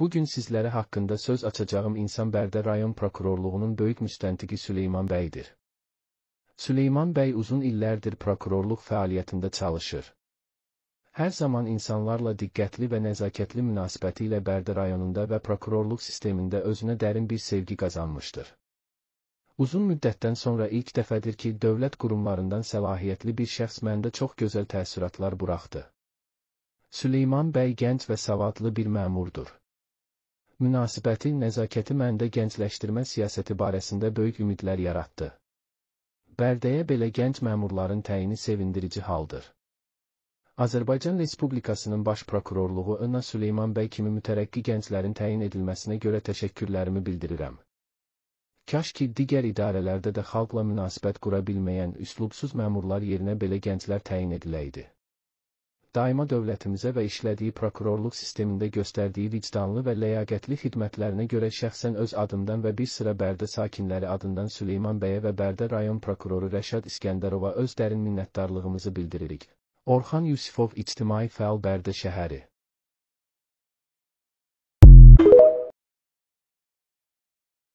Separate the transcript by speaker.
Speaker 1: Bugün sizlərə haqqında söz açacağım insan Bərdə rayon prokurorluğunun böyük müstəntiqi Süleyman Bəydir. Süleyman Bəy uzun illərdir prokurorluq fəaliyyətində çalışır. Hər zaman insanlarla diqqətli və nəzakətli münasibəti ilə Bərdə rayonunda və prokurorluq sistemində özünə dərin bir sevgi qazanmışdır. Uzun müddətdən sonra ilk dəfədir ki, dövlət qurumlarından səlahiyyətli bir şəxs məndə çox gözəl təəssüratlar buraxdı. Süleyman bəy gənc və savadlı bir məmurdur münasibəti nəzakəti məndə gəncləşdirmə siyasəti barəsində böyük ümidlər yaratdı. Bərdəyə belə gənc məmurların təyini sevindirici haldır. Azərbaycan Respublikasının Baş Prokurorluğu Önna Süleyman bəy kimi mütərəqqi gənclərin təyin edilməsinə görə təşəkkürlərimi bildirirəm. Kaş ki, digər idarələrdə də xalqla münasibət qura bilməyən üslubsuz məmurlar yerinə belə gənclər təyin ediləydi daima dövlətimizə və işlədiyi prokurorluq sistemində göstərdiyi vicdanlı və ləyaqətli xidmətlərinə görə şəxsən öz adımdan və bir sıra Bərdə sakinləri adından Süleyman bəyə və Bərdə rayon prokuroru Rəşad İskəndərova öz dərin minnətdarlığımızı bildiririk. Orxan Yusifov İctimai Fəal Bərdə şəhəri